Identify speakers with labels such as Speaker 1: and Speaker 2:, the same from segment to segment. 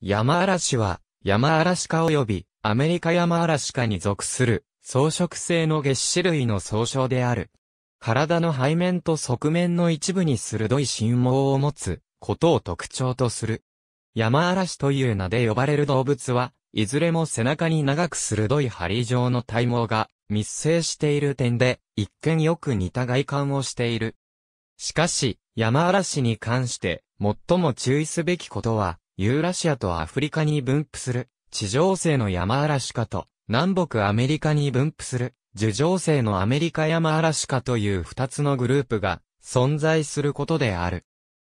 Speaker 1: 山嵐は、山嵐科及び、アメリカ山嵐科に属する、草食性の月種類の総称である。体の背面と側面の一部に鋭い心毛を持つ、ことを特徴とする。山嵐という名で呼ばれる動物は、いずれも背中に長く鋭い針状の体毛が密生している点で、一見よく似た外観をしている。しかし、山嵐に関して、最も注意すべきことは、ユーラシアとアフリカに分布する、地上性の山嵐化と、南北アメリカに分布する、樹上性のアメリカ山嵐化という二つのグループが存在することである。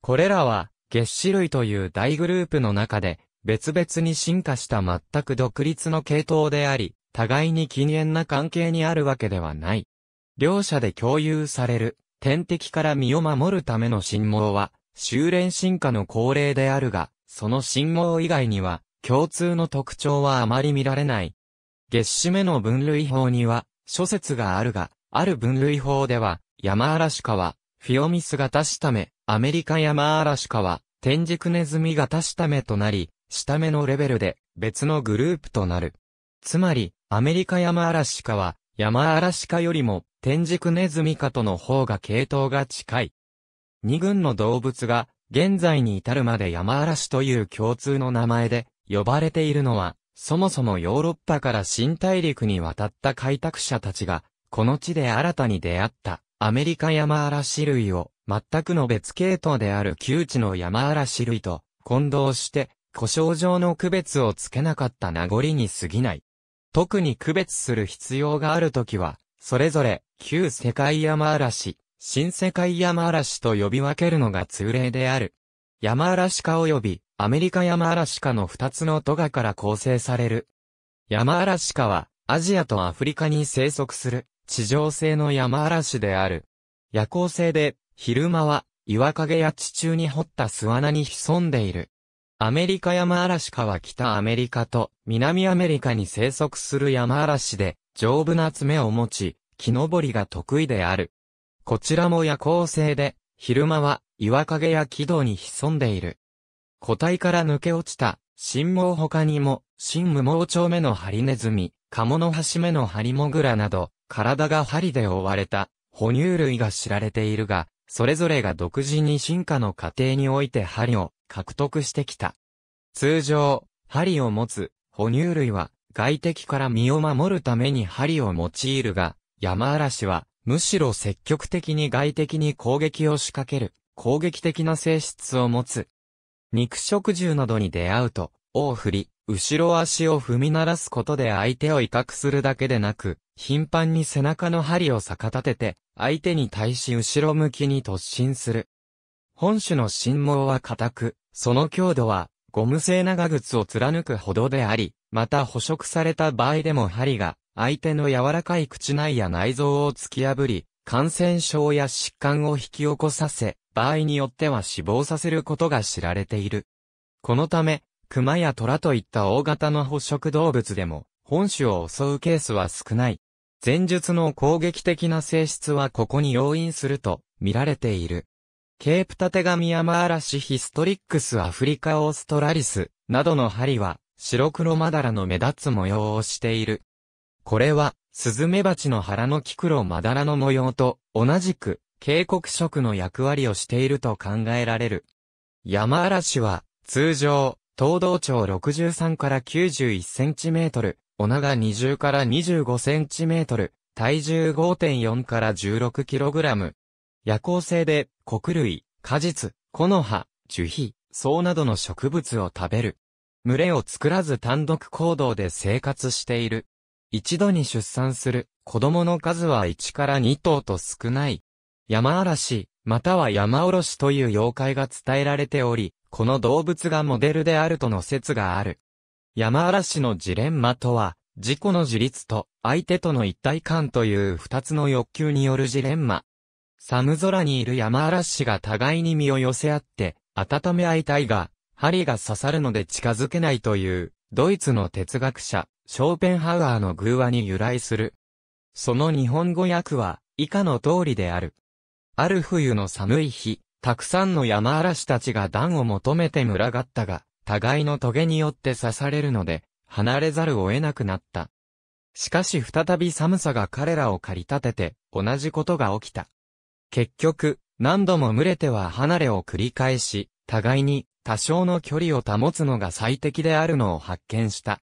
Speaker 1: これらは、月子類という大グループの中で、別々に進化した全く独立の系統であり、互いに禁煙な関係にあるわけではない。両者で共有される、天敵から身を守るための信号は、修練進化の恒例であるが、その信号以外には、共通の特徴はあまり見られない。月種目の分類法には、諸説があるが、ある分類法では、山嵐アは、フィオミスが足しため、アメリカ山嵐アは、天竺ネズミが足しためとなり、下目のレベルで、別のグループとなる。つまり、アメリカ山嵐アは、山嵐アよりも、天竺ネズミ科との方が系統が近い。二群の動物が、現在に至るまで山嵐という共通の名前で呼ばれているのは、そもそもヨーロッパから新大陸に渡った開拓者たちが、この地で新たに出会ったアメリカ山嵐類を全くの別系統である旧地の山嵐類と混同して故障上の区別をつけなかった名残に過ぎない。特に区別する必要があるときは、それぞれ旧世界山嵐、新世界山嵐と呼び分けるのが通例である。山嵐化及びアメリカ山嵐化の二つの都がから構成される。山嵐化はアジアとアフリカに生息する地上性の山嵐である。夜行性で昼間は岩陰や地中に掘った巣穴に潜んでいる。アメリカ山嵐化は北アメリカと南アメリカに生息する山嵐で丈夫な爪を持ち、木登りが得意である。こちらも夜行性で、昼間は岩陰や木戸に潜んでいる。個体から抜け落ちた、新毛他にも、新無毛蝶目のハリネズミ、カモノハシメのハリモグラなど、体が針で覆われた、哺乳類が知られているが、それぞれが独自に進化の過程において針を獲得してきた。通常、針を持つ哺乳類は外敵から身を守るために針を用いるが、山嵐はむしろ積極的に外的に攻撃を仕掛ける、攻撃的な性質を持つ。肉食獣などに出会うと、尾を振り、後ろ足を踏み鳴らすことで相手を威嚇するだけでなく、頻繁に背中の針を逆立てて、相手に対し後ろ向きに突進する。本種の心毛は硬く、その強度は、ゴム製長靴を貫くほどであり、また捕食された場合でも針が相手の柔らかい口内や内臓を突き破り、感染症や疾患を引き起こさせ、場合によっては死亡させることが知られている。このため、熊や虎といった大型の捕食動物でも、本種を襲うケースは少ない。前述の攻撃的な性質はここに要因すると見られている。ケープタテガミヤマアラシヒストリックスアフリカオーストラリスなどの針は白黒マダラの目立つ模様をしている。これは、スズメバチの腹のキクロマダラの模様と同じく、警告色の役割をしていると考えられる。山嵐は、通常、東道長63から91センチメートル、お長20から25センチメートル、体重5.4から16キログラム。夜行性で、穀類、果実、木の葉、樹皮、草などの植物を食べる。群れを作らず単独行動で生活している。一度に出産する子供の数は1から2頭と少ない。山嵐、または山おろしという妖怪が伝えられており、この動物がモデルであるとの説がある。山嵐のジレンマとは、自己の自立と相手との一体感という二つの欲求によるジレンマ。寒空にいる山嵐が互いに身を寄せ合って、温め合いたいが、針が刺さるので近づけないという、ドイツの哲学者、ショーペンハウアーの偶話に由来する。その日本語訳は、以下の通りである。ある冬の寒い日、たくさんの山嵐たちが暖を求めて群がったが、互いの棘によって刺されるので、離れざるを得なくなった。しかし再び寒さが彼らを駆り立てて、同じことが起きた。結局、何度も群れては離れを繰り返し、互いに多少の距離を保つのが最適であるのを発見した。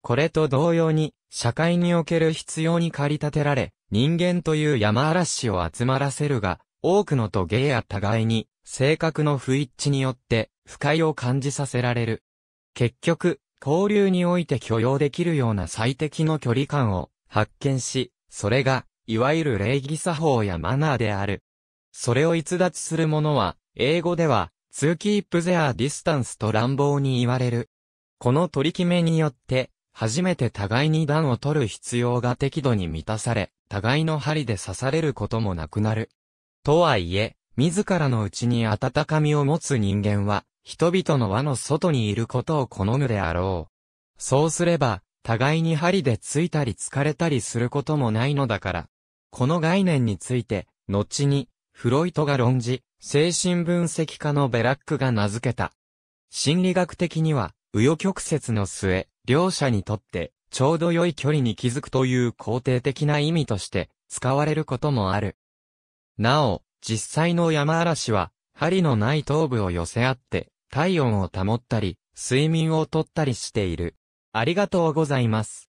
Speaker 1: これと同様に、社会における必要に駆り立てられ、人間という山嵐を集まらせるが、多くのと芸や互いに、性格の不一致によって、不快を感じさせられる。結局、交流において許容できるような最適の距離感を発見し、それが、いわゆる礼儀作法やマナーである。それを逸脱する者は、英語では、to keep their distance と乱暴に言われる。この取り決めによって、初めて互いに段を取る必要が適度に満たされ、互いの針で刺されることもなくなる。とはいえ、自らのうちに温かみを持つ人間は、人々の輪の外にいることを好むであろう。そうすれば、互いに針でついたり疲れたりすることもないのだから。この概念について、後に、フロイトが論じ、精神分析家のベラックが名付けた。心理学的には、右与曲折の末、両者にとって、ちょうど良い距離に気づくという肯定的な意味として、使われることもある。なお、実際の山嵐は、針のない頭部を寄せ合って、体温を保ったり、睡眠をとったりしている。ありがとうございます。